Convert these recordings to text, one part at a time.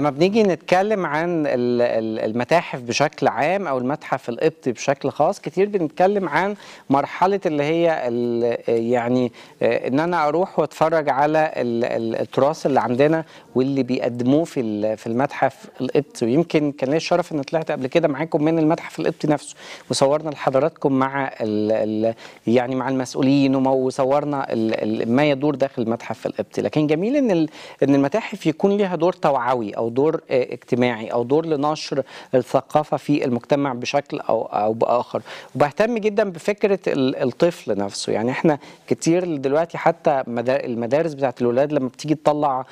لما بنيجي نتكلم عن المتاحف بشكل عام او المتحف القبطي بشكل خاص كتير بنتكلم عن مرحله اللي هي يعني آه، ان انا اروح واتفرج على التراث اللي عندنا واللي بيقدموه في في المتحف القبطي ويمكن كان ليا الشرف ان طلعت قبل كده معاكم من المتحف القبطي نفسه وصورنا لحضراتكم مع الـ يعني مع المسؤولين وصورنا ما يدور داخل المتحف القبطي لكن جميل ان ان المتاحف يكون ليها دور توعوي او دور آه، اجتماعي او دور لنشر الثقافه في المجتمع بشكل او او باخر وبهتم جدا بفكره الطفل نفسه يعني احنا كتير دلوقتي حتى المدارس بتاعت الولاد لما بتيجي تطلع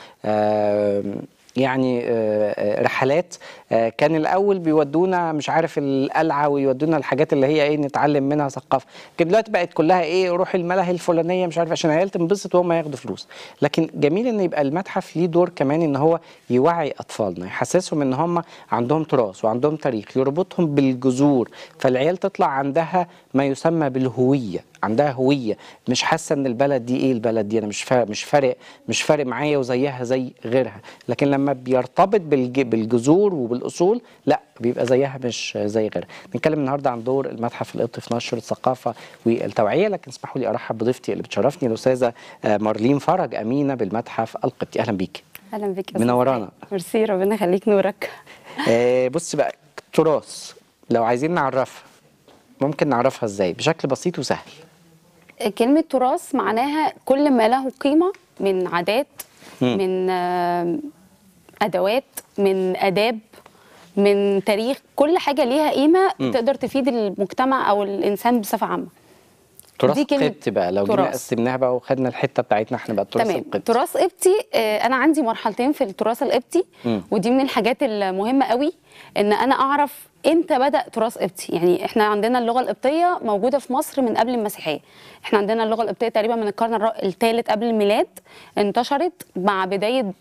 يعني آه، آه، رحلات آه، كان الاول بيودونا مش عارف القلعه ويودونا الحاجات اللي هي ايه نتعلم منها ثقافه لكن دلوقتي بقت كلها ايه روح الملاهي الفلانيه مش عارف عشان العيال تنبسط وهم ياخدوا فلوس لكن جميل ان يبقى المتحف ليه دور كمان ان هو يوعي اطفالنا يحسسهم ان هم عندهم تراث وعندهم تاريخ يربطهم بالجذور فالعيال تطلع عندها ما يسمى بالهويه عندها هويه مش حاسه ان البلد دي ايه البلد دي انا مش فارق مش فارق مش فارق معايا وزيها زي غيرها لكن لما بيرتبط بالجذور وبالاصول لا بيبقى زيها مش زي غيرها بنتكلم النهارده عن دور المتحف القبطي في نشر الثقافه والتوعيه لكن اسمحوا لي ارحب بضيفتي اللي بتشرفني الاستاذه آه، مارلين فرج امينه بالمتحف القبطي اهلا بيكي اهلا بيك منورانا ميرسي ربنا يخليك نورك آه، بص بقى تراث لو عايزين نعرفها ممكن نعرفها ازاي بشكل بسيط وسهل كلمه تراث معناها كل ما له قيمه من عادات من آه، ادوات من اداب من تاريخ كل حاجه ليها قيمه تقدر تفيد المجتمع او الانسان بصفه عامه تراث قبطي بقى لو جينا قسمناها بقى وخدنا الحته بتاعتنا احنا بقى التراث القبطي تراث قبطي آه، انا عندي مرحلتين في التراث القبطي ودي من الحاجات المهمه قوي ان انا اعرف امتى بدا تراث قبطي يعني احنا عندنا اللغه القبطيه موجوده في مصر من قبل المسيحيه احنا عندنا اللغه القبطيه تقريبا من القرن الثالث قبل الميلاد انتشرت مع بدايه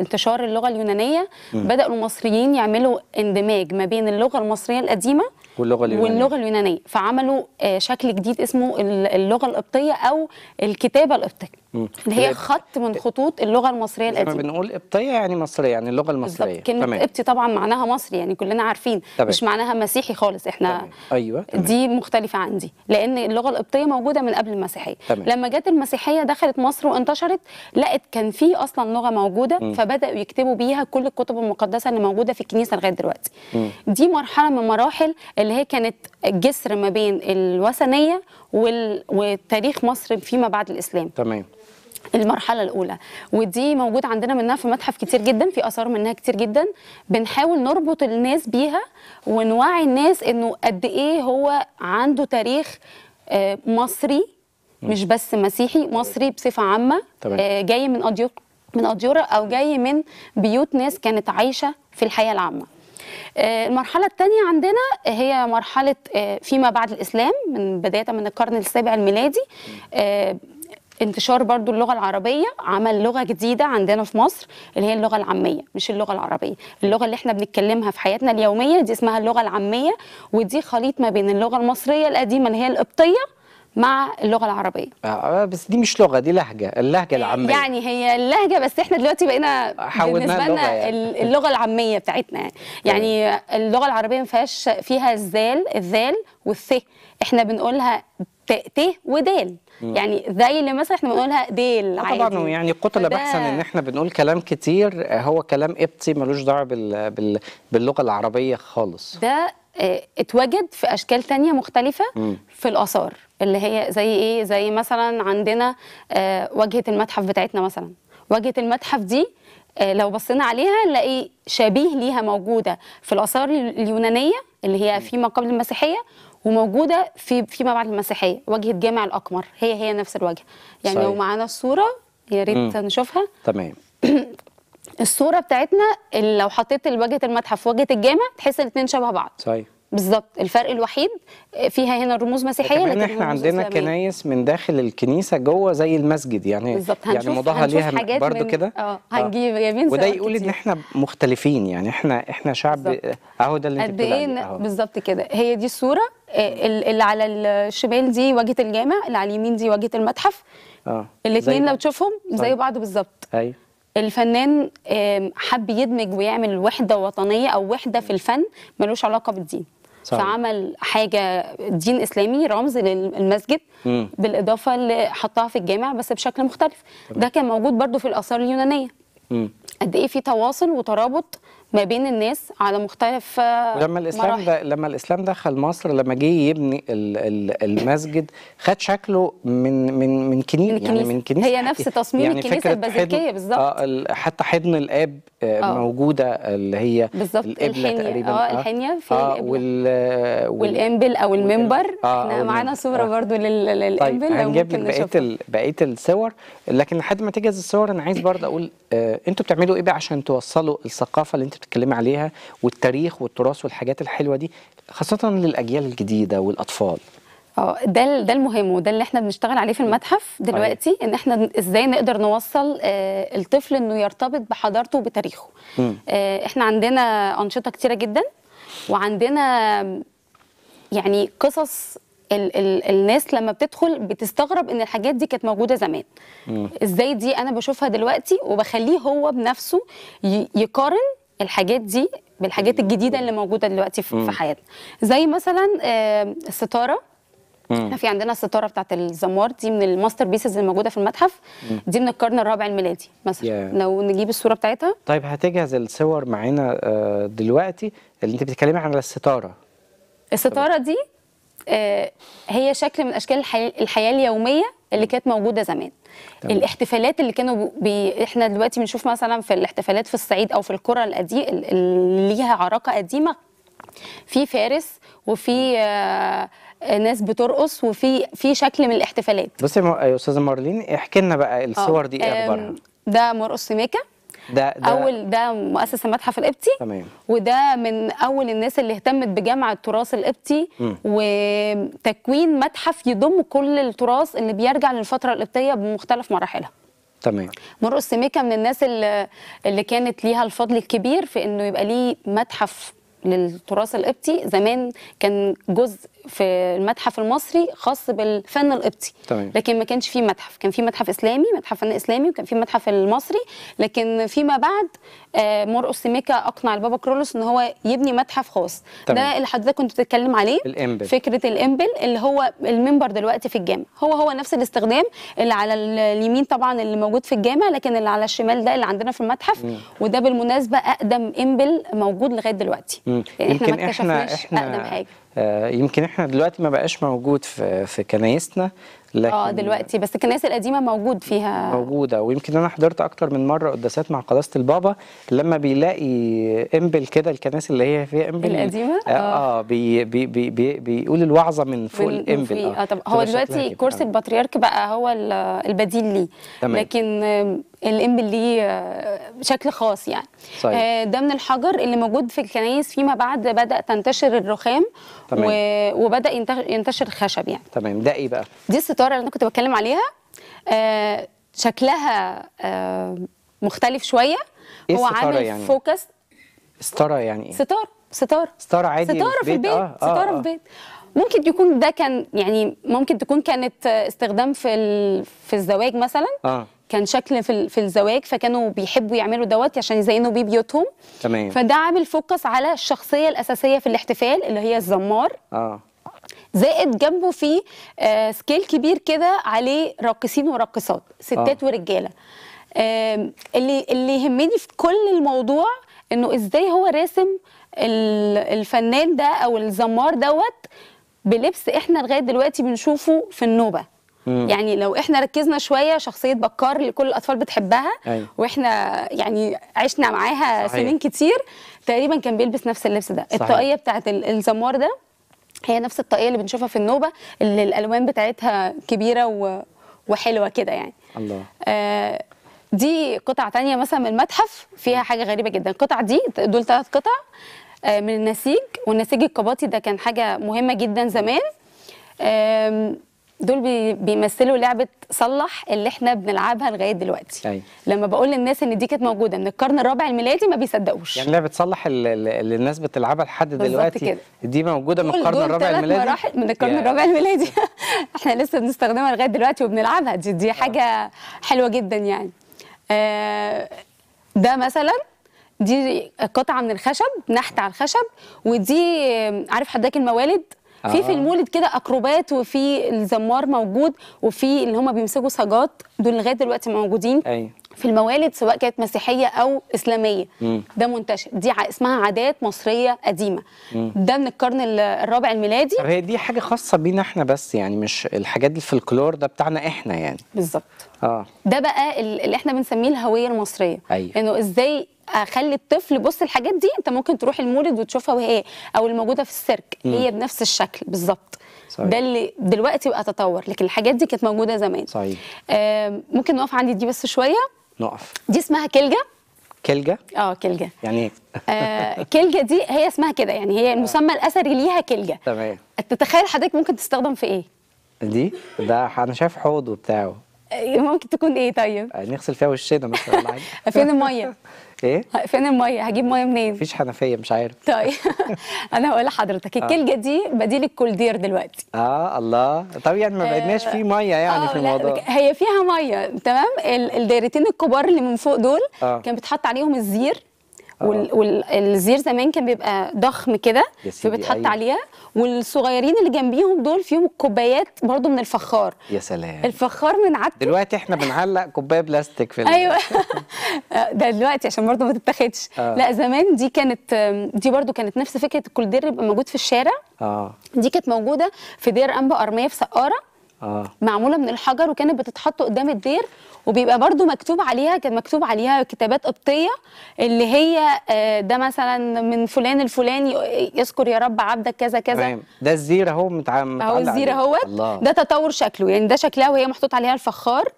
انتشار اللغه اليونانيه بداوا المصريين يعملوا اندماج ما بين اللغه المصريه القديمه واللغه اليونانيه واللغه اليونانيه فعملوا آه، شكل جديد اسمه اللغه القبطيه او الكتابه القبطيه اللي هي طيب. خط من خطوط اللغه المصريه القديمه بنقول قبطيه يعني مصريه يعني اللغه المصريه تمام كلمه قبطي طبعا معناها مصري يعني كلنا عارفين طبعًا. مش معناها مسيحي خالص احنا طبعًا. ايوه طبعًا. دي مختلفه عندي لان اللغه القبطيه موجوده من قبل المسيحيه تمام. لما جت المسيحيه دخلت مصر وانتشرت لقت كان في اصلا لغه موجوده م. فبداوا يكتبوا بيها كل الكتب المقدسه اللي موجوده في الكنيسه لغايه دلوقتي م. دي مرحله من مراحل اللي هي كانت جسر ما بين الوثنيه وال... وتاريخ مصر فيما بعد الاسلام تمام المرحلة الأولى ودي موجودة عندنا منها في متحف كتير جدا في آثار منها كتير جدا بنحاول نربط الناس بيها ونوعي الناس إنه قد إيه هو عنده تاريخ آه، مصري مش بس مسيحي مصري بصفة عامة تمام. آه، جاي من من أديورة أو جاي من بيوت ناس كانت عايشة في الحياة العامة آه، المرحله الثانيه عندنا هي مرحله آه، فيما بعد الاسلام من بدايه من القرن السابع الميلادي آه، انتشار برضو اللغة العربية عمل لغة جديدة عندنا في مصر اللي هي اللغة العامية مش اللغة العربية اللغة اللي احنا بنتكلمها في حياتنا اليومية دي اسمها اللغة العامية ودي خليط ما بين اللغة المصرية القديمة اللي هي القبطية مع اللغه العربيه آه،, آه بس دي مش لغه دي لهجه اللهجه العاميه يعني هي اللهجه بس احنا دلوقتي بقينا بالنسبه لنا يعني. اللغه العاميه بتاعتنا يعني. يعني اللغه العربيه ما فيهاش فيها الذال الذال والث احنا بنقولها ت ودال يعني زي اللي مثلا احنا بنقولها ديل آه، عادي طبعا يعني قتل بحثا ان احنا بنقول كلام كتير هو كلام قبطي ملوش دعوه بال... بال... باللغه العربيه خالص ده آه، اتوجد في اشكال تانية مختلفه م. في الاثار اللي هي زي ايه زي مثلا عندنا آه، واجهه المتحف بتاعتنا مثلا واجهه المتحف دي آه، لو بصينا عليها نلاقي شبيه ليها موجوده في الاثار اليونانيه اللي هي فيما قبل المسيحيه وموجوده في فيما بعد المسيحيه واجهه جامع الاقمر هي هي نفس الواجهه يعني صحيح. لو معانا الصوره يا ريت نشوفها تمام الصوره بتاعتنا لو حطيت واجهه المتحف وواجهه الجامع تحس الاثنين شبه بعض صحيح بالظبط الفرق الوحيد آه، فيها هنا رموز مسيحيه لكن احنا عندنا كنايس من داخل الكنيسه جوه زي المسجد يعني بالظبط يعني موضوعها ليها برضه كده اه, آه. هنجيب يمين وده يقول ان احنا مختلفين يعني احنا احنا شعب اهو ده اللي انت بتقوليه إيه بالظبط كده هي دي الصوره آه، اللي على الشمال دي واجهه الجامع اللي على اليمين دي واجهه المتحف اه الاثنين لو تشوفهم زي بعض بالظبط ايوه الفنان حب يدمج ويعمل وحده وطنيه او وحده في الفن ملوش علاقه بالدين صحيح. فعمل حاجه دين اسلامي رمز للمسجد مم. بالاضافه اللي حطها في الجامع بس بشكل مختلف ده كان موجود برضو في الاثار اليونانيه قد ايه في تواصل وترابط ما بين الناس على مختلف آه، لما الاسلام ده لما الاسلام دخل مصر لما جه يبني المسجد خد شكله من من من كنيسه يعني من كنيسه هي نفس تصميم يعني الكنيسه البازيليكيه بالظبط آه حتى حضن الاب آه،, آه موجوده اللي هي بالظبط القبله تقريبا اه،, اه الحنيه في آه وال والانبل او المنبر آه احنا معانا صوره آه برضو للانبل طيب هنجيب لك بقيه بقيه الصور لكن لحد ما تجهز الصور انا عايز برضه اقول آه انتوا بتعملوا ايه بقى عشان توصلوا الثقافه اللي انتوا بتتكلمي عليها والتاريخ والتراث والحاجات الحلوه دي خاصه للاجيال الجديده والاطفال اه ده ده المهم وده اللي احنا بنشتغل عليه في المتحف طيب. دلوقتي أيه. ان احنا ازاي نقدر نوصل آه الطفل انه يرتبط بحضارته وبتاريخه آه احنا عندنا انشطه كتيره جدا وعندنا يعني قصص ال ال الناس لما بتدخل بتستغرب ان الحاجات دي كانت موجوده زمان مم. ازاي دي انا بشوفها دلوقتي وبخليه هو بنفسه يقارن الحاجات دي بالحاجات الجديده اللي موجوده دلوقتي في, حياتنا زي مثلا الستاره احنا في عندنا الستاره بتاعت الزمار دي من الماستر بيسز اللي موجوده في المتحف دي من القرن الرابع الميلادي مثلا yeah. لو نجيب الصوره بتاعتها طيب هتجهز الصور معانا آه، دلوقتي اللي انت بتتكلمي عن الستاره الستاره دي آه، هي شكل من اشكال الحياه اليوميه اللي كانت موجوده زمان طبعا. الاحتفالات اللي كانوا بي... احنا دلوقتي بنشوف مثلا في الاحتفالات في الصعيد او في القرى القديمه اللي ليها عراقه قديمه في فارس وفي آه، ناس بترقص وفي في شكل من الاحتفالات بصي يا استاذه مارلين احكي لنا بقى الصور آه، دي ايه اخبارها ده مرقص سميكه ده, ده اول ده مؤسس المتحف القبطي تمام وده من اول الناس اللي اهتمت بجمع التراث القبطي وتكوين متحف يضم كل التراث اللي بيرجع للفتره القبطيه بمختلف مراحلها تمام مرقس سميكه من الناس اللي, اللي كانت ليها الفضل الكبير في انه يبقى ليه متحف للتراث القبطي زمان كان جزء في المتحف المصري خاص بالفن القبطي تمام. لكن ما كانش فيه متحف كان فيه متحف اسلامي متحف فن اسلامي وكان فيه متحف المصري لكن فيما بعد آه، مرقس سيميكا اقنع البابا كرولوس ان هو يبني متحف خاص تمام. ده اللي حضرتك كنت بتتكلم عليه الإمبل. فكره الامبل اللي هو المنبر دلوقتي في الجامع هو هو نفس الاستخدام اللي على اليمين طبعا اللي موجود في الجامع لكن اللي على الشمال ده اللي عندنا في المتحف مم. وده بالمناسبه اقدم امبل موجود لغايه دلوقتي يعني احنا ما اكتشفناش احنا... اقدم حاجه آه، يمكن احنا دلوقتي ما بقاش موجود في في كنايسنا لكن اه دلوقتي بس الكنائس القديمه موجود فيها موجوده ويمكن انا حضرت اكتر من مره قداسات مع قداسه البابا لما بيلاقي امبل كده الكنائس اللي هي فيها امبل القديمه آه،, اه, آه بي بي بي بي بيقول الوعظه من فوق الامبل اه, آه طب هو دلوقتي كرسي آه. البطريرك بقى هو البديل ليه لكن آه، الامبل ليه شكل خاص يعني صحيح. آه ده من الحجر اللي موجود في الكنائس فيما بعد بدا تنتشر الرخام تمام. وبدا ينتشر خشب يعني تمام ده ايه بقى دي الستاره اللي انا كنت بتكلم عليها آه شكلها آه مختلف شويه إيه هو عامل يعني؟ فوكس ستاره يعني ايه ستاره ستاره ستاره عادي ستاره في البيت آه،, آه. ستاره آه. في البيت ممكن يكون ده كان يعني ممكن تكون كانت استخدام في ال... في الزواج مثلا آه. كان شكل في في الزواج فكانوا بيحبوا يعملوا دوت عشان يزينوا بيه بيوتهم تمام فده عامل فوكس على الشخصيه الاساسيه في الاحتفال اللي هي الزمار اه زائد جنبه في آه، سكيل كبير كده عليه راقصين وراقصات ستات آه. ورجاله اللي اللي يهمني في كل الموضوع انه ازاي هو راسم الفنان ده او الزمار دوت بلبس احنا لغايه دلوقتي بنشوفه في النوبه مم. يعني لو احنا ركزنا شويه شخصيه بكار اللي كل الاطفال بتحبها أيوة. واحنا يعني عشنا معاها صحيح. سنين كتير تقريبا كان بيلبس نفس اللبس ده الطاقيه بتاعت الزمار ده هي نفس الطاقيه اللي بنشوفها في النوبه اللي الالوان بتاعتها كبيره و... وحلوه كده يعني الله آه دي قطع تانية مثلا من المتحف فيها حاجه غريبه جدا القطع دي دول ثلاث قطع آه من النسيج والنسيج القباطي ده كان حاجه مهمه جدا زمان آه دول بيمثلوا لعبه صلح اللي احنا بنلعبها لغايه دلوقتي أي. لما بقول للناس ان دي كانت موجوده من القرن الرابع الميلادي ما بيصدقوش يعني لعبه صلح اللي الناس بتلعبها لحد دلوقتي كده. دي موجوده من القرن الرابع الميلادي من القرن الرابع الميلادي احنا لسه بنستخدمها لغايه دلوقتي وبنلعبها دي, دي آه. حاجه حلوه جدا يعني آه ده مثلا دي قطعه من الخشب نحت على الخشب ودي عارف حضرتك الموالد آه. في في المولد كده اكروبات وفي الزمار موجود وفي اللي هم بيمسكوا سجاد دول لغايه دلوقتي موجودين أيوة. في الموالد سواء كانت مسيحيه او اسلاميه مم. ده منتشر دي اسمها عادات مصريه قديمه مم. ده من القرن الرابع الميلادي هي دي حاجه خاصه بينا احنا بس يعني مش الحاجات الفلكلور ده بتاعنا احنا يعني بالظبط اه ده بقى اللي احنا بنسميه الهويه المصريه أيوة. انه يعني ازاي اخلي الطفل بص الحاجات دي انت ممكن تروح المولد وتشوفها وهي ايه، او الموجوده في السيرك هي بنفس الشكل بالظبط صحيح. ده اللي دلوقتي بقى تطور لكن الحاجات دي كانت موجوده زمان صحيح آه ممكن نقف عندي دي بس شويه نقف دي اسمها كلجه كلجة؟ اه كلجة يعني ايه؟ كلجة دي هي اسمها كده يعني هي المسمى الأثري ليها كلجة تمام تتخيل حضرتك ممكن تستخدم في ايه؟ دي؟ ده أنا شايف حوض وبتاع آه، ممكن تكون ايه طيب؟ آه، نغسل فيها وشنا مثلا فين المية؟ ايه فين الميه هجيب ميه منين مفيش حنفيه مش عارف طيب انا هقول لحضرتك آه. الكلجه دي بديل الكولدير دلوقتي اه الله طب يعني ما بقيناش آه، فيه ميه يعني آه في الموضوع لا هي فيها ميه تمام الدايرتين الكبار اللي من فوق دول آه. كان بيتحط عليهم الزير آه. والزير زمان كان بيبقى ضخم كده فبتحط أيوة. عليها والصغيرين اللي جنبيهم دول فيهم الكوبايات برضو من الفخار يا سلام الفخار من عدته دلوقتي احنا بنعلق كوبايه بلاستيك في ايوه آه، ده دلوقتي عشان برضو ما تتاخدش آه. لا زمان دي كانت دي برضو كانت نفس فكره الكولدير يبقى موجود في الشارع اه دي كانت موجوده في دير انبا ارميه في سقاره آه. معموله من الحجر وكانت بتتحط قدام الدير وبيبقى برضو مكتوب عليها كان مكتوب عليها كتابات قبطيه اللي هي آه، ده مثلا من فلان الفلاني يذكر يا رب عبدك كذا كذا ده الزير اهو متعلق اهو الزير اهوت ده تطور شكله يعني ده شكلها وهي محطوط عليها الفخار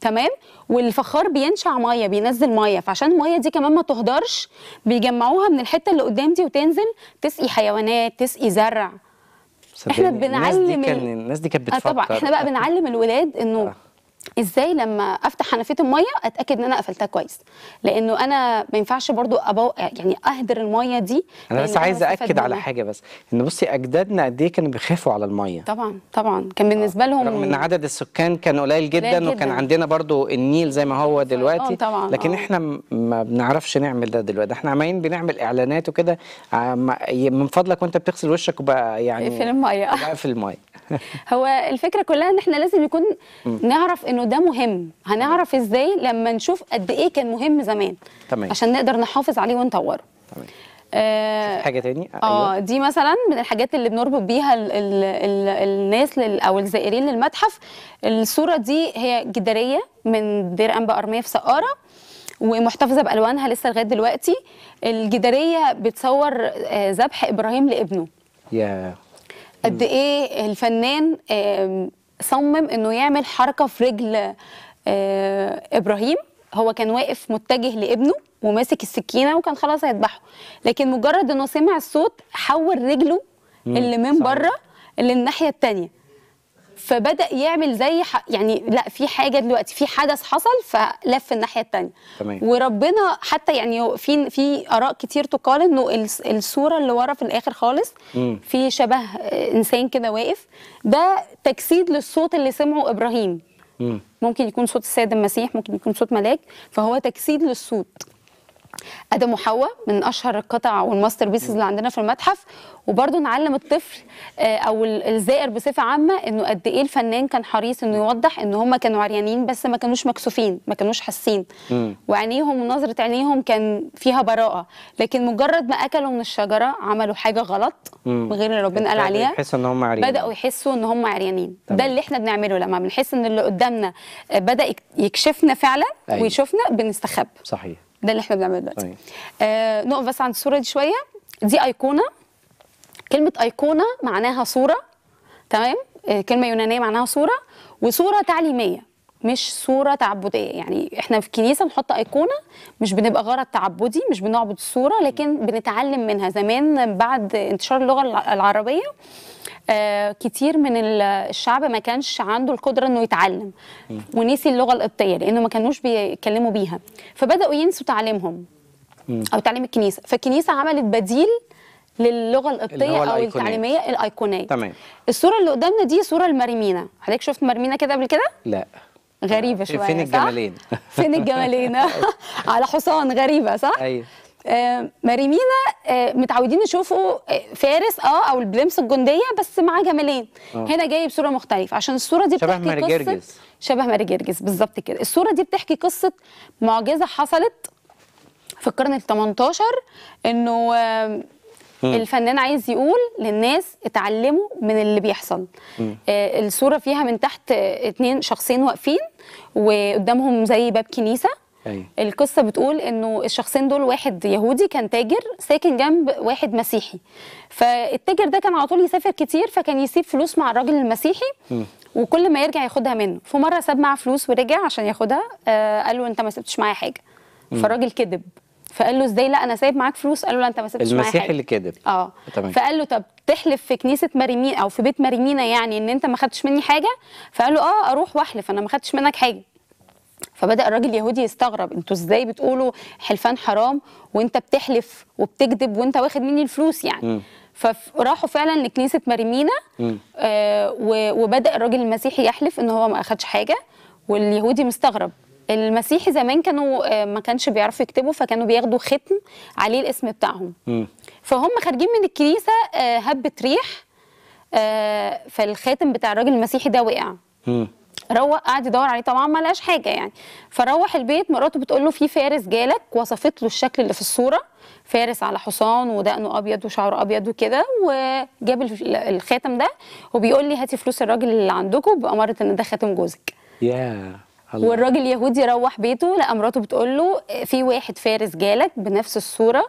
تمام والفخار بينشع ميه بينزل ميه فعشان الميه دي كمان ما تهدرش بيجمعوها من الحته اللي قدام دي وتنزل تسقي حيوانات تسقي زرع احنا بنعلم الناس دي كانت آه، بتفكر طبعا احنا بقى بنعلم الولاد انه آه. ازاي لما افتح حنفيه الميه اتاكد ان انا قفلتها كويس لانه انا ما ينفعش برضو أبو يعني اهدر الميه دي انا بس عايز اكد على حاجه بس ان بصي اجدادنا قد ايه كانوا بيخافوا على الميه طبعا طبعا كان بالنسبه آه، لهم رغم ان عدد السكان كان قليل جدا, جدا وكان عندنا برضو النيل زي ما هو أيوة، دلوقتي آه، طبعا لكن أوه. احنا ما بنعرفش نعمل ده دلوقتي احنا عمالين بنعمل اعلانات وكده آه، من فضلك وانت بتغسل وشك وبقى يعني في الميه في الميه هو الفكره كلها ان احنا لازم يكون نعرف ان انه ده مهم هنعرف ازاي لما نشوف قد ايه كان مهم زمان تمام. عشان نقدر نحافظ عليه ونطوره تمام آه حاجه تاني آه، آه، أيوة. اه دي مثلا من الحاجات اللي بنربط بيها الـ الـ الـ الناس او الزائرين للمتحف الصوره دي هي جداريه من دير انبا ارميه في سقاره ومحتفظه بالوانها لسه لغايه دلوقتي الجداريه بتصور آه، ذبح آه ابراهيم لابنه يا yeah. قد ايه الفنان صمم انه يعمل حركه في رجل آه، ابراهيم هو كان واقف متجه لابنه وماسك السكينه وكان خلاص هيذبحه لكن مجرد انه سمع الصوت حول رجله اللي من بره اللي الناحيه الثانيه فبدا يعمل زي ح... يعني لا في حاجه دلوقتي في حدث حصل فلف الناحيه الثانيه تمام وربنا حتى يعني في في اراء كتير تقال انه الصوره اللي ورا في الاخر خالص مم. في شبه انسان كده واقف ده تجسيد للصوت اللي سمعه ابراهيم مم. ممكن يكون صوت السيد المسيح ممكن يكون صوت ملاك فهو تجسيد للصوت ادم وحواء من اشهر القطع والماستر بيسز اللي عندنا في المتحف وبرده نعلم الطفل آه، او الزائر بصفه عامه انه قد ايه الفنان كان حريص انه يوضح ان هم كانوا عريانين بس ما كانوش مكسوفين ما كانوش حاسين وعينيهم ونظره عينيهم كان فيها براءه لكن مجرد ما اكلوا من الشجره عملوا حاجه غلط من غير اللي ربنا قال عليها يحسوا ان هم عريانين بداوا يحسوا ان هم عريانين ده اللي احنا بنعمله لما بنحس ان اللي قدامنا آه، بدا يكشفنا فعلا أيه. ويشوفنا بنستخب صحيح ده اللي احنا بنعمله دلوقتي طيب. آه نقف بس عند الصوره دي شويه دي ايقونه كلمه ايقونه معناها صوره تمام آه كلمه يونانيه معناها صوره وصوره تعليميه مش صوره تعبديه يعني احنا في كنيسه بنحط ايقونه مش بنبقى غرض تعبدي مش بنعبد الصوره لكن بنتعلم منها زمان بعد انتشار اللغه العربيه آه، كتير من الشعب ما كانش عنده القدره انه يتعلم ونسي اللغه القبطيه لانه ما كانوش بيتكلموا بيها فبداوا ينسوا تعليمهم او تعليم الكنيسه فالكنيسه عملت بديل للغه القبطيه او التعليميه الايقونيه تمام الصوره اللي قدامنا دي صوره لماريمينا حضرتك شفت مريمينة كده قبل كده لا غريبه شويه فين الجمالين فين الجمالين على حصان غريبه صح ايوه آه، ماريمينا آه، متعودين نشوفه آه، فارس اه او البلمس الجنديه بس معاه جمالين هنا جاي بصوره مختلفه عشان الصوره دي شبه بتحكي قصه جرجز. شبه ماري جرجس بالظبط كده الصوره دي بتحكي قصه معجزه حصلت في القرن ال 18 انه الفنان عايز يقول للناس اتعلموا من اللي بيحصل آه الصوره فيها من تحت اتنين شخصين واقفين وقدامهم زي باب كنيسه أي. أيوة. القصه بتقول انه الشخصين دول واحد يهودي كان تاجر ساكن جنب واحد مسيحي فالتاجر ده كان على طول يسافر كتير فكان يسيب فلوس مع الراجل المسيحي م. وكل ما يرجع ياخدها منه في مره ساب معاه فلوس ورجع عشان ياخدها آه قال له انت ما سبتش معايا حاجه فالراجل كذب فقال له ازاي لا انا سايب معاك فلوس قال له لا انت ما سبتش معايا المسيحي اللي كذب اه طبعا. فقال له طب تحلف في كنيسه مريمين او في بيت مريمينا يعني ان انت ما خدتش مني حاجه فقال له اه اروح واحلف انا ما خدتش منك حاجه فبدا الراجل اليهودي يستغرب انتوا ازاي بتقولوا حلفان حرام وانت بتحلف وبتكذب وانت واخد مني الفلوس يعني م. فراحوا فعلا لكنيسه مريمينا آه وبدا الراجل المسيحي يحلف ان هو ما اخدش حاجه واليهودي مستغرب المسيحي زمان كانوا آه، ما كانش بيعرفوا يكتبوا فكانوا بياخدوا ختم عليه الاسم بتاعهم فهم خارجين من الكنيسه آه، هبت ريح آه، فالخاتم بتاع الراجل المسيحي ده وقع روق قعد يدور عليه طبعا ما لقاش حاجه يعني فروح البيت مراته بتقول له في فارس جالك وصفت له الشكل اللي في الصوره فارس على حصان ودقنه ابيض وشعره ابيض وكده وجاب الخاتم ده وبيقول لي هاتي فلوس الراجل اللي عندكم باماره ان ده خاتم جوزك ياه الله. والراجل يهودي روح بيته لقى مراته بتقول له في واحد فارس جالك بنفس الصوره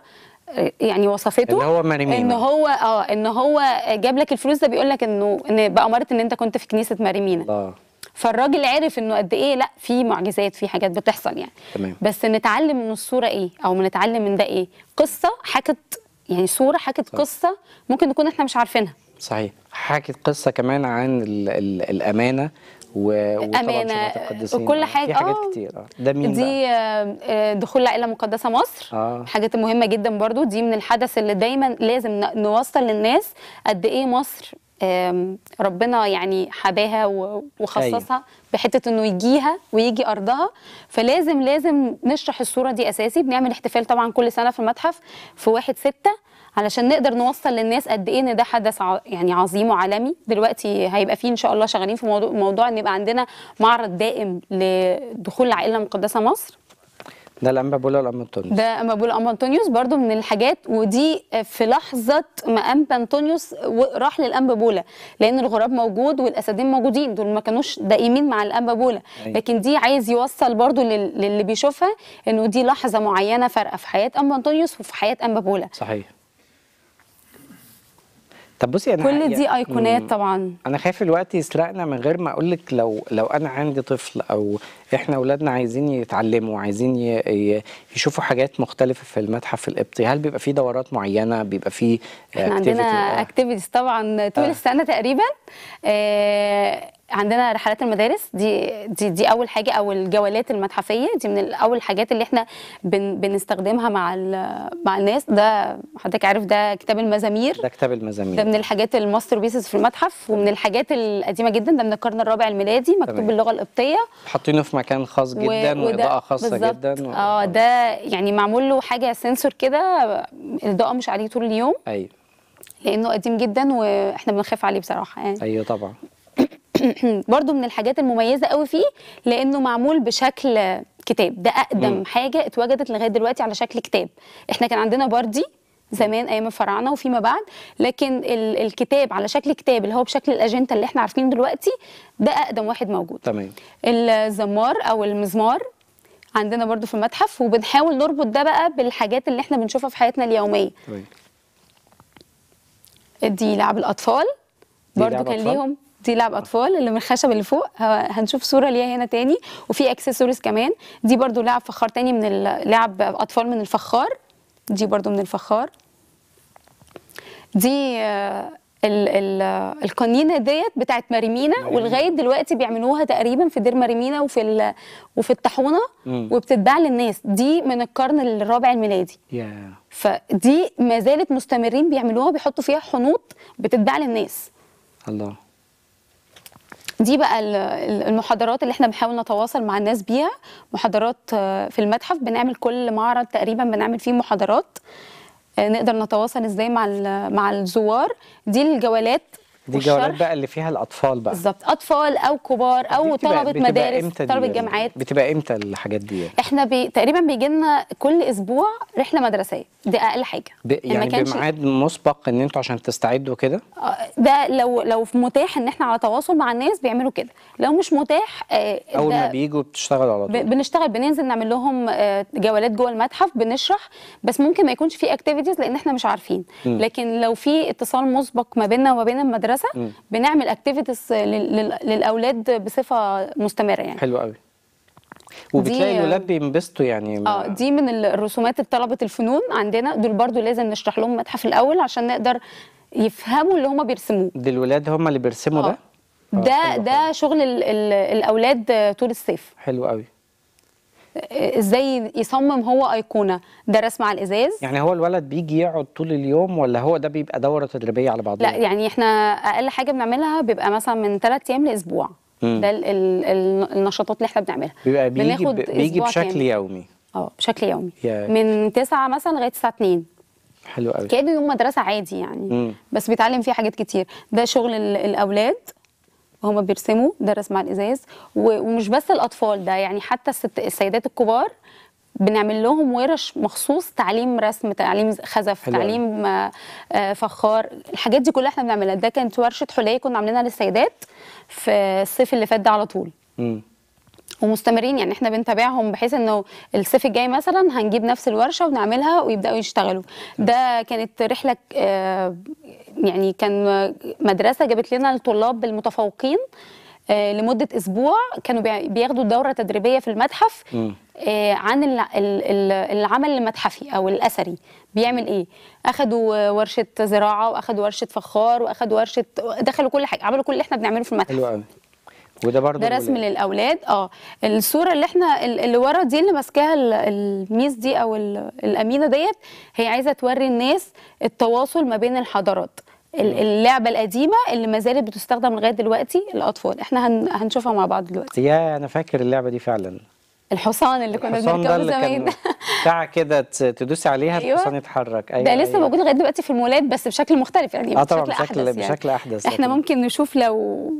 يعني وصفته ان هو ماريمينا ان هو اه ان هو جاب لك الفلوس ده بيقول لك انه ان باماره ان انت كنت في كنيسه ماريمينا الله فالراجل عرف انه قد ايه لا في معجزات في حاجات بتحصل يعني تمام. بس نتعلم من الصوره ايه او نتعلم من ده ايه قصه حكت يعني صوره حكت صح. قصه ممكن نكون احنا مش عارفينها صحيح حكت قصه كمان عن الـ الـ الامانه و... امانه وكل آه، حاجه في حاجات آه. كتير آه. ده مين دي آه، آه، دخول العائله المقدسه مصر آه. حاجات مهمه جدا برضو دي من الحدث اللي دايما لازم نوصل للناس قد ايه مصر ربنا يعني حباها وخصصها أيوة. بحته انه يجيها ويجي ارضها فلازم لازم نشرح الصوره دي اساسي بنعمل احتفال طبعا كل سنه في المتحف في واحد ستة علشان نقدر نوصل للناس قد ايه ان ده حدث يعني عظيم وعالمي دلوقتي هيبقى فيه ان شاء الله شغالين في موضوع موضوع ان يبقى عندنا معرض دائم لدخول العائله المقدسه مصر ده الامبابولا الامانتونيوس ده امبابولا الامانتونيوس برضو من الحاجات ودي في لحظه ما امبانتونيوس راح للامبابولا لان الغراب موجود والاسدين موجودين دول ما كانوش دائمين مع الامبابولا أيوة. لكن دي عايز يوصل برضو للي بيشوفها انه دي لحظه معينه فارقه في حياه امبانتونيوس وفي حياه امبابولا صحيح طب بصي انا كل دي يعني ايقونات طبعا انا خايف الوقت يسرقنا من غير ما اقول لك لو لو انا عندي طفل او احنا اولادنا عايزين يتعلموا عايزين يشوفوا حاجات مختلفه في المتحف القبطي هل بيبقى في دورات معينه بيبقى في احنا آه، عندنا اكتيفيتيز آه. طبعا طول آه. السنه تقريبا آه عندنا رحلات المدارس دي دي دي اول حاجه او الجولات المتحفيه دي من اول الحاجات اللي احنا بن بنستخدمها مع مع الناس ده حضرتك عارف ده كتاب المزامير ده كتاب المزامير ده من الحاجات الماستر بيسز في المتحف ومن الحاجات القديمه جدا ده من القرن الرابع الميلادي مكتوب طبعا. باللغه القبطيه حاطينه في مكان خاص جدا واضاءه خاصه جدا و... اه ده يعني معمول له حاجه سنسور كده الاضاءه مش عليه طول اليوم ايوه لانه قديم جدا واحنا بنخاف عليه بصراحه يعني ايوه طبعا برضو من الحاجات المميزه قوي فيه لانه معمول بشكل كتاب ده اقدم مم. حاجه اتوجدت لغايه دلوقتي على شكل كتاب احنا كان عندنا بردي زمان ايام الفراعنه وفيما بعد لكن ال الكتاب على شكل كتاب اللي هو بشكل الاجنته اللي احنا عارفينه دلوقتي ده اقدم واحد موجود تمام الزمار او المزمار عندنا برضو في المتحف وبنحاول نربط ده بقى بالحاجات اللي احنا بنشوفها في حياتنا اليوميه تمام دي لعب الاطفال برضو كان ليهم دي لعب اطفال اللي من الخشب اللي فوق هنشوف صوره ليها هنا تاني وفي اكسسوارز كمان دي برضو لعب فخار تاني من لعب اطفال من الفخار دي برضو من الفخار دي آه، ال ال آه، القنينه ديت بتاعت ماريمينا ولغايه دلوقتي بيعملوها تقريبا في دير ماريمينا وفي ال وفي الطاحونه وبتتباع للناس دي من القرن الرابع الميلادي yeah. فدي ما زالت مستمرين بيعملوها بيحطوا فيها حنوط بتتباع للناس الله دي بقى المحاضرات اللي احنا بنحاول نتواصل مع الناس بيها محاضرات آه، في المتحف بنعمل كل معرض تقريبا بنعمل فيه محاضرات آه، نقدر نتواصل ازاي مع مع الزوار دي الجولات دي جولات بقى اللي فيها الاطفال بقى بالظبط اطفال او كبار او طلبه مدارس طلبه يعني؟ جامعات بتبقى امتى الحاجات دي يعني؟ احنا بي تقريبا بيجي لنا كل اسبوع رحله مدرسيه دي اقل حاجه ب... يعني بميعاد مسبق ان انتوا عشان تستعدوا كده آه، ده لو لو متاح ان احنا على تواصل مع الناس بيعملوا كده لو مش متاح آه اول ما بييجوا بتشتغلوا على طول ب... بنشتغل بننزل نعمل لهم آه جولات جوه المتحف بنشرح بس ممكن ما يكونش في اكتيفيتيز لان احنا مش عارفين م. لكن لو في اتصال مسبق ما بيننا وما بين المدرسه المدرسه م. بنعمل اكتيفيتيز للاولاد بصفه مستمره يعني حلو قوي وبتلاقي الولاد بينبسطوا يعني اه دي من الرسومات طلبة الفنون عندنا دول برضو لازم نشرح لهم متحف الاول عشان نقدر يفهموا اللي هم بيرسموه دي الولاد هم اللي بيرسموا آه. آه. ده ده ده شغل الاولاد طول الصيف حلو قوي ازاي يصمم هو ايقونه درس مع الازاز يعني هو الولد بيجي يقعد طول اليوم ولا هو ده بيبقى دوره تدريبيه على بعضها لا يعني احنا اقل حاجه بنعملها بيبقى مثلا من 3 ايام لاسبوع ده الـ الـ النشاطات اللي احنا بنعملها بيبقى بيجي, بيجي بشكل كامل. يومي اه بشكل يومي يعني. من 9 مثلا لغايه الساعه 2 حلو قوي كانه يوم مدرسه عادي يعني مم. بس بيتعلم فيه حاجات كتير ده شغل الاولاد وهم بيرسموا ده رسم على الازاز ومش بس الاطفال ده يعني حتى الست السيدات الكبار بنعمل لهم ورش مخصوص تعليم رسم تعليم خزف حلوة. تعليم آه، آه، فخار الحاجات دي كلها احنا بنعملها ده كانت ورشه حليه كنا عاملينها للسيدات في الصيف اللي فات ده على طول م. ومستمرين يعني احنا بنتابعهم بحيث انه الصيف الجاي مثلا هنجيب نفس الورشه ونعملها ويبداوا يشتغلوا ده كانت رحله آه، يعني كان مدرسه جابت لنا الطلاب المتفوقين آه، لمده اسبوع كانوا بياخدوا دوره تدريبيه في المتحف آه، عن العمل المتحفي او الاثري بيعمل ايه اخدوا ورشه زراعه واخدوا ورشه فخار واخدوا ورشه دخلوا كل حاجه عملوا كل اللي احنا بنعمله في المتحف حلو قوي وده برضه ده رسم إيه؟ للاولاد اه الصوره اللي احنا اللي ورا دي اللي ماسكاها الميس دي او الامينه ديت هي عايزه توري الناس التواصل ما بين الحضارات اللعبه القديمه اللي ما زالت بتستخدم لغايه دلوقتي الاطفال احنا هنشوفها مع بعض دلوقتي يا انا فاكر اللعبه دي فعلا الحصان اللي كنا بنركبه زمان بتاع كده تدوسي عليها أيوة. الحصان يتحرك أيوة ده لسه أيوة. موجود لغايه دلوقتي في المولات بس بشكل مختلف يعني اه طبعا بشكل, بشكل احدث يعني. بشكل احدث احنا ممكن نشوف لو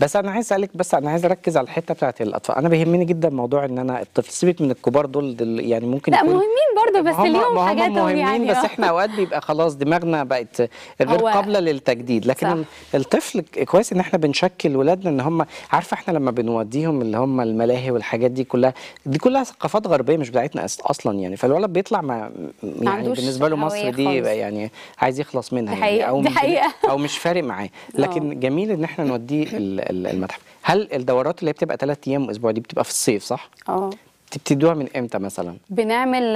بس انا عايز اسالك بس انا عايز اركز على الحته بتاعت الاطفال انا بيهمني جدا موضوع ان انا الطفل سيبك من الكبار دول دل يعني ممكن لا مهمين برضه بس ليهم حاجات مهمين يعني بس اه. احنا اوقات بيبقى خلاص دماغنا بقت غير قابله للتجديد لكن صح. الطفل كويس ان احنا بنشكل ولادنا ان هم عارفه احنا لما بنوديهم اللي هم الملاهي والحاجات دي كلها دي كلها ثقافات غربيه مش بتاعتنا اصلا يعني فالولد بيطلع ما يعني بالنسبه له مصر دي يعني عايز يخلص منها يعني او دي حقيقة. او مش فارق معاه لكن اه. جميل ان احنا نوديه المتحف هل الدورات اللي هي بتبقى ثلاث ايام واسبوع دي بتبقى في الصيف صح؟ اه بتبتدوها من امتى مثلا؟ بنعمل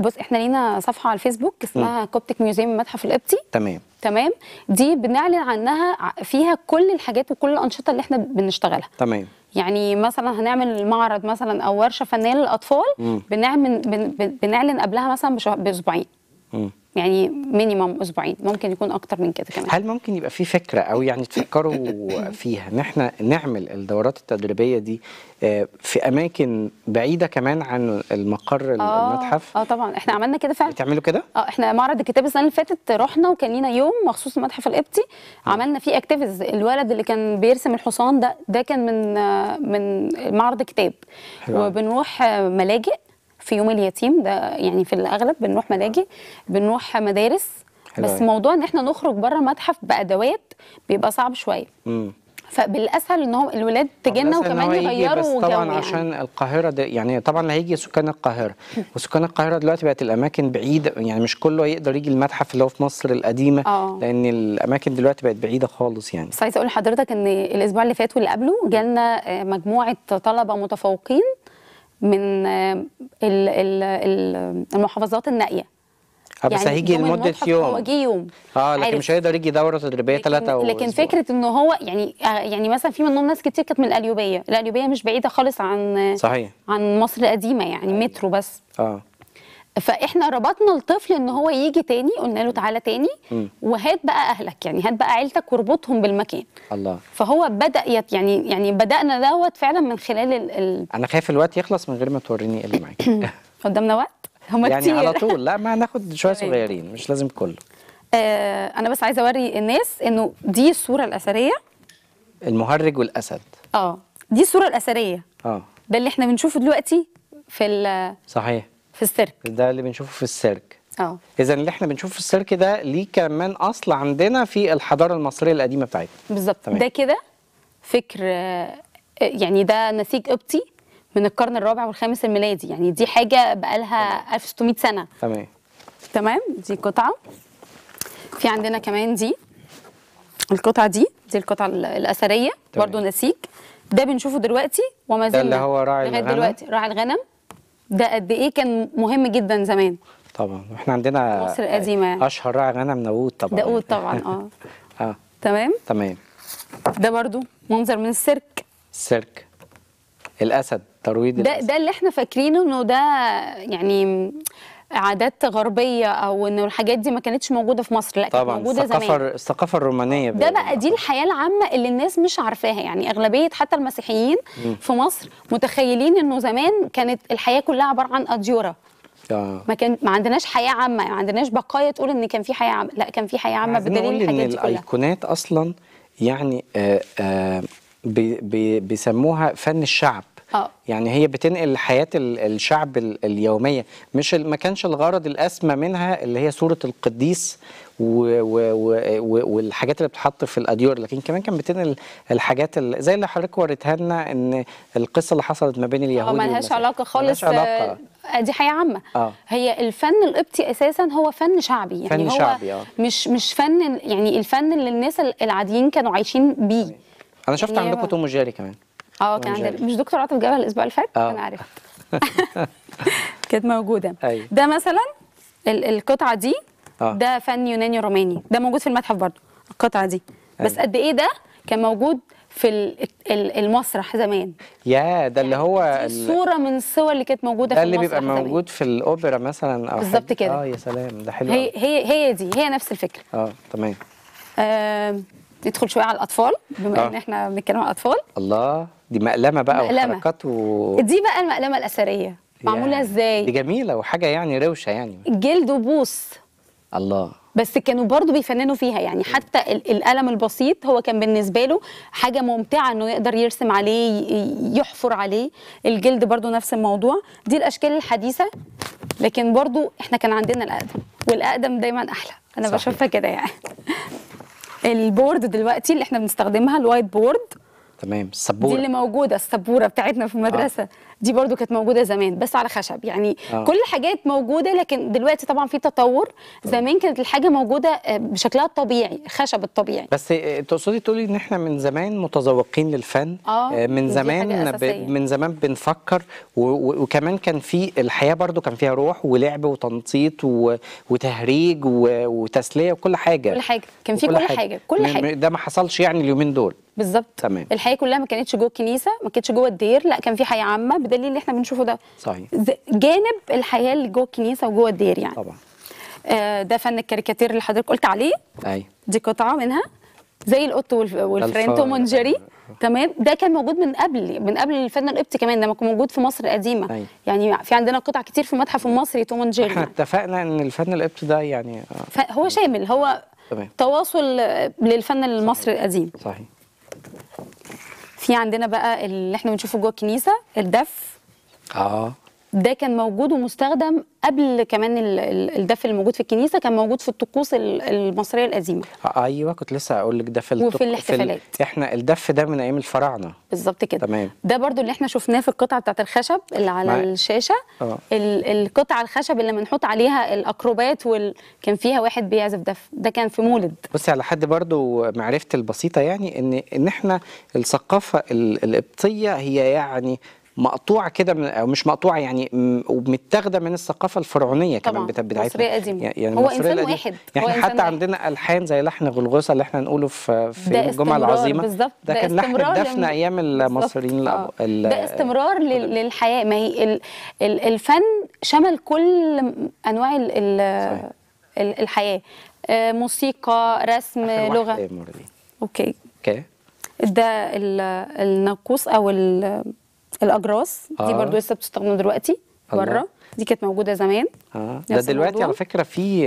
بص احنا لينا صفحه على الفيسبوك اسمها كوبتك ميوزيوم المتحف القبطي تمام تمام دي بنعلن عنها فيها كل الحاجات وكل الانشطه اللي احنا بنشتغلها تمام يعني مثلا هنعمل معرض مثلا او ورشه فنيه للاطفال بنعمل بنعلن قبلها مثلا باسبوعين يعني مينيمم اسبوعين ممكن يكون اكتر من كده كمان هل ممكن يبقى في فكره او يعني تفكروا فيها ان احنا نعمل الدورات التدريبيه دي آه، في اماكن بعيده كمان عن المقر آه المتحف اه طبعا احنا عملنا كده فعلا بتعملوا كده اه احنا معرض الكتاب السنه اللي فاتت رحنا وكان لينا يوم مخصوص المتحف القبطي آه. عملنا فيه اكتيفيز الولد اللي كان بيرسم الحصان ده ده كان من آه، من معرض كتاب وبنروح ملاجئ في يوم اليتيم ده يعني في الاغلب بنروح ملاجئ بنروح مدارس بس يعني. موضوع ان احنا نخرج بره المتحف بادوات بيبقى صعب شويه فبالاسهل ان هم الولاد تجينا وكمان يغيروا بس طبعا يعني. عشان القاهره ده يعني طبعا هيجي سكان القاهره وسكان القاهره دلوقتي بقت الاماكن بعيده يعني مش كله يقدر يجي المتحف اللي هو في مصر القديمه أوه. لان الاماكن دلوقتي بقت بعيده خالص يعني بس عايزه اقول لحضرتك ان الاسبوع اللي فات واللي قبله جالنا آه، مجموعه طلبه متفوقين من آه، المحافظات النائيه آه، يعني بس هيجي لمده يوم هو جه يوم اه لكن مش هيقدر يجي دوره تدريبيه ثلاثه او لكن أسبوع. فكره ان هو يعني آه، يعني مثلا في منهم ناس كتير كانت من القليوبيه، القليوبيه مش بعيده خالص عن صحيح عن مصر القديمه يعني مترو بس اه فاحنا ربطنا الطفل ان هو يجي تاني قلنا له تعالى تاني وهات بقى اهلك يعني هات بقى عيلتك واربطهم بالمكان الله فهو بدا يت يعني يعني بدانا دوت فعلا من خلال ال ال انا خايف الوقت يخلص من غير ما توريني ايه اللي معاك قدامنا وقت هم يعني كتير. على طول لا ما هناخد شويه صغيرين مش لازم كله آه انا بس عايزه اوري الناس انه دي الصوره الاثريه المهرج والاسد اه دي الصوره الاثريه اه ده اللي احنا بنشوفه دلوقتي في صحيح في السيرك ده اللي بنشوفه في السيرك اه اذا اللي احنا بنشوفه في السيرك ده ليه كمان اصل عندنا في الحضاره المصريه القديمه بتاعتنا بالظبط ده كده فكر آه، يعني ده نسيج قبطي من القرن الرابع والخامس الميلادي يعني دي حاجه بقى لها 1600 سنه تمام تمام دي قطعه في عندنا كمان دي القطعه دي دي القطعه الاثريه برضو نسيج ده بنشوفه دلوقتي وما زلنا ده اللي هو راعي الغنم دلوقتي راعي الغنم ده قد ايه كان مهم جدا زمان طبعا واحنا عندنا مصر القديمه يعني. اشهر راعي غنم داوود طبعا داوود طبعا اه اه تمام تمام ده برضو منظر من السيرك السيرك الاسد ترويض ده الأسد. ده اللي احنا فاكرينه انه ده يعني عادات غربيه او انه الحاجات دي ما كانتش موجوده في مصر لا طبعا موجوده الثقافه زمان. الثقافه الرومانيه ده بقى دي الحياه العامه اللي الناس مش عارفاها يعني اغلبيه حتى المسيحيين م. في مصر متخيلين انه زمان كانت الحياه كلها عباره عن اديوره آه. ما كان ما عندناش حياه عامه ما عندناش بقايا تقول ان كان في حياه عامه لا كان في حياه عامه يعني بدليل الحاجات ان دي كلها. الايقونات اصلا يعني آآ آه، آآ آه، بي بي بيسموها فن الشعب آه. يعني هي بتنقل حياة الشعب اليومية مش ما كانش الغرض الأسمى منها اللي هي صورة القديس و و و والحاجات اللي بتحط في الاديور لكن كمان كان بتنقل الحاجات اللي زي اللي حضرتك وريتها لنا ان القصه اللي حصلت ما بين آه، اليهود ما لهاش علاقه خالص علاقة. آه، دي حياه عامه أوه. هي الفن القبطي اساسا هو فن شعبي يعني فن هو شعبي آه. مش مش فن يعني الفن اللي الناس العاديين كانوا عايشين بيه انا شفت يعني عندكم توم وجيري كمان اه كان عندنا مش دكتور عاطف جابها الاسبوع اللي فات اه. انا عرفت كانت موجوده أي. أيوة. ده مثلا القطعه دي أوه. ده فن يوناني روماني ده موجود في المتحف برضه القطعه دي أي. أيوة. بس قد ايه ده كان موجود في المسرح زمان يا ده اللي يعني هو صورة من الصور اللي كانت موجودة في المسرح ده اللي بيبقى موجود زمان. في الأوبرا مثلا أو بالظبط كده اه يا سلام ده حلو هي هي هي دي هي نفس الفكرة اه تمام آه، ندخل شوية على الأطفال بما آه. إن احنا بنتكلم على الأطفال الله دي مقلمه بقى مقلمة. وحركات و... دي بقى المقلمه الاثريه معموله ازاي دي جميله وحاجه يعني روشه يعني جلد وبوص الله بس كانوا برضو بيفننوا فيها يعني حتى القلم البسيط هو كان بالنسبه له حاجه ممتعه انه يقدر يرسم عليه يحفر عليه الجلد برضو نفس الموضوع دي الاشكال الحديثه لكن برضو احنا كان عندنا الاقدم والاقدم دايما احلى انا بشوفها كده يعني البورد دلوقتي اللي احنا بنستخدمها الوايت بورد تمام السبوره دي اللي موجوده السبوره بتاعتنا في المدرسه آه. دي برضو كانت موجوده زمان بس على خشب يعني آه. كل حاجات موجوده لكن دلوقتي طبعا في تطور آه. زمان كانت الحاجه موجوده آه، بشكلها الطبيعي الخشب الطبيعي بس آه، تقصدي تقولي ان احنا من زمان متذوقين للفن آه. من زمان ب... من زمان بنفكر و... و... وكمان كان في الحياه برضو كان فيها روح ولعب وتنطيط و... وتهريج و... وتسليه وكل حاجه كل حاجه كان في كل حاجه, حاجة. كل حاجه ده ما حصلش يعني اليومين دول بالظبط تمام الحياه كلها ما كانتش جوه الكنيسه ما كانتش جوه الدير لا كان في حياه عامه بدليل اللي احنا بنشوفه ده صحيح جانب الحياه اللي جوه الكنيسه وجوه الدير يعني طبعا آه ده فن الكاريكاتير اللي حضرتك قلت عليه ايوه دي قطعه منها زي القط والفرين توم اند جيري تمام ده كان موجود من قبل من قبل الفن القبطي كمان ده كان موجود في مصر القديمه أي. يعني في عندنا قطع كتير في المتحف المصري توم اند جيري احنا اتفقنا ان الفن القبطي ده يعني آه. هو شامل هو تمام. تواصل للفن المصري القديم صحيح في عندنا بقى اللي احنا بنشوفه جوه الكنيسه الدف اه ده كان موجود ومستخدم قبل كمان الدف اللي موجود في الكنيسه كان موجود في الطقوس المصريه القديمه ايوه كنت لسه هقول لك ده في الطقوس وفي الاحتفالات احنا الدف ده من ايام الفراعنه بالظبط كده تمام ده برضو اللي احنا شفناه في القطعه بتاعت الخشب اللي على الشاشه آه. القطعه الخشب اللي بنحط عليها الاكروبات وال... كان فيها واحد بيعزف دف ده كان في مولد بصي على حد برضو معرفتي البسيطه يعني ان ان احنا الثقافه القبطيه هي يعني مقطوعه كده او مش مقطوعه يعني ومتاخده من الثقافه الفرعونيه كمان بتاعتنا مصريه قديمه يعني هو انسان واحد يعني هو يعني حتى إنسان عندنا الحان زي لحن غلغوسه اللي احنا نقوله في في الجمعه العظيمه بالزبط. ده, ده كان لحن دفن ايام المصريين آه. ده استمرار للحياه ما هي الفن شمل كل انواع الحياه آه، موسيقى رسم لغه اوكي اوكي ده الناقوس او ال الاجراس آه. دي برضو لسه بتستخدم دلوقتي بره دي كانت موجوده زمان اه ده دلوقتي موضوع. على فكره في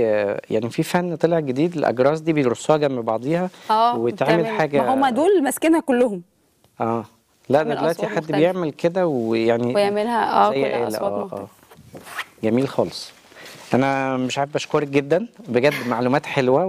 يعني في فن طلع جديد الاجراس دي بيرصوها جنب بعضيها اه وتعمل حاجه ما هم دول ماسكينها كلهم اه لا ده دلوقتي حد مختلف. بيعمل كده ويعني ويعملها اه كل الاصوات آه. آه. جميل خالص انا مش عارف بشكرك جدا بجد معلومات حلوه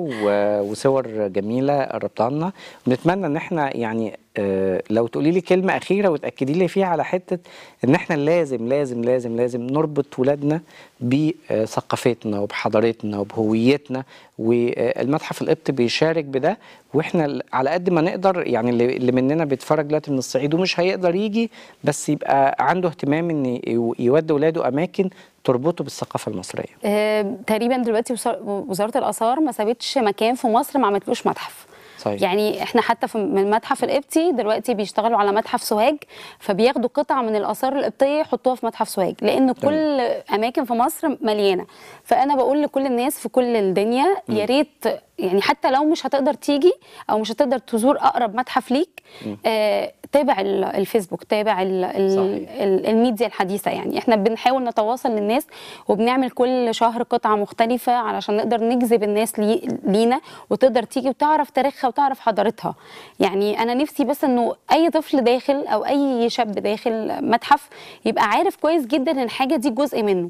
وصور جميله قربتها لنا بنتمنى ان احنا يعني آه، لو تقولي لي كلمه اخيره وتاكدي لي فيها على حته ان احنا لازم لازم لازم لازم نربط ولادنا بثقافتنا وبحضارتنا وبهويتنا والمتحف القبطي بيشارك بده واحنا على قد ما نقدر يعني اللي مننا بيتفرج دلوقتي من الصعيد ومش هيقدر يجي بس يبقى عنده اهتمام ان يودي ولاده اماكن تربطه بالثقافه المصريه آه، تقريبا دلوقتي وزاره الاثار ما سابتش مكان في مصر ما عملتلوش متحف صحيح. يعني احنا حتى في من متحف القبطي دلوقتي بيشتغلوا على متحف سوهاج فبياخدوا قطعه من الاثار القبطيه يحطوها في متحف سوهاج لان كل اماكن في مصر مليانه فانا بقول لكل الناس في كل الدنيا يا ريت يعني حتى لو مش هتقدر تيجي او مش هتقدر تزور اقرب متحف ليك آه تابع الفيسبوك تابع الـ الـ الميديا الحديثه يعني احنا بنحاول نتواصل للناس وبنعمل كل شهر قطعه مختلفه علشان نقدر نجذب الناس لي لينا وتقدر تيجي وتعرف تاريخها وتعرف حضارتها يعني انا نفسي بس انه اي طفل داخل او اي شاب داخل متحف يبقى عارف كويس جدا ان الحاجه دي جزء منه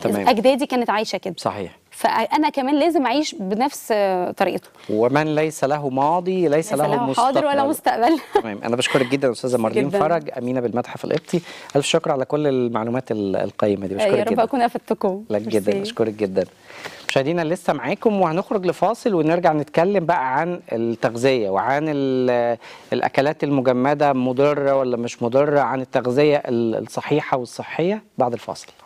تمام. اجدادي كانت عايشه كده صحيح فانا كمان لازم اعيش بنفس طريقته ومن ليس له ماضي ليس, ليس له, له مستقبل حاضر ولا مستقبل تمام انا بشكرك جدا استاذه مارلين فرج امينه بالمتحف القبطي الف شكر على كل المعلومات القيمه دي بشكرك جدا يا رب جداً. اكون افدتكم لك جدا بشكرك جدا مشاهدينا لسه معاكم وهنخرج لفاصل ونرجع نتكلم بقى عن التغذيه وعن الاكلات المجمده مضره ولا مش مضره عن التغذيه الصحيحه والصحيه بعد الفاصل